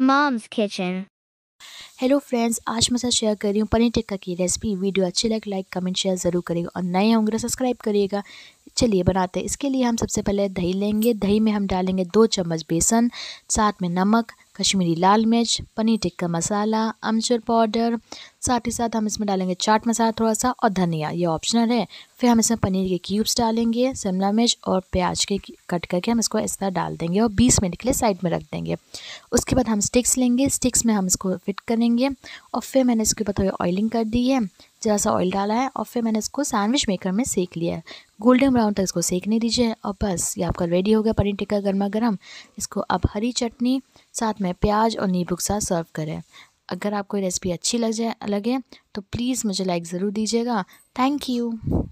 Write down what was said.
moms kitchen hello friends आज मैं साथ शेयर कर रही हूँ पनीर टिक्का की रेसिपी वीडियो अच्छी लगे लाइक कमेंट शेयर ज़रूर करिएगा और नए होंगे तो सब्सक्राइब करिएगा चलिए बनाते हैं इसके लिए हम सबसे पहले दही लेंगे दही में हम डालेंगे दो चम्मच बेसन साथ में नमक कश्मीरी लाल मिर्च पनीर टिक्का मसाला अमचूर पाउडर साथ ही साथ हम इसमें डालेंगे चाट मसाला थोड़ा सा और धनिया ये ऑप्शनल है फिर हम इसमें पनीर के क्यूब्स डालेंगे शिमला मिर्च और प्याज के कट करके हम इसको इस तरह डाल देंगे और 20 मिनट के लिए साइड में रख देंगे उसके बाद हम स्टिक्स लेंगे स्टिक्स में हम इसको फिट करेंगे और फिर मैंने इसके ऊपर थोड़ी ऑयलिंग कर दी है ज़रा सा ऑयल डाला है और फिर मैंने इसको सैंडविच मेकर में सेक लिया है गोल्डन ब्राउन तक इसको सेकने दीजिए और बस ये आपका रेडी हो गया पनीर टिक्का गर्मा गर्म इसको आप हरी चटनी साथ में प्याज और नींबू के साथ सर्व करें अगर आपको रेसिपी अच्छी लग जाए लगे तो प्लीज़ मुझे लाइक ज़रूर दीजिएगा थैंक यू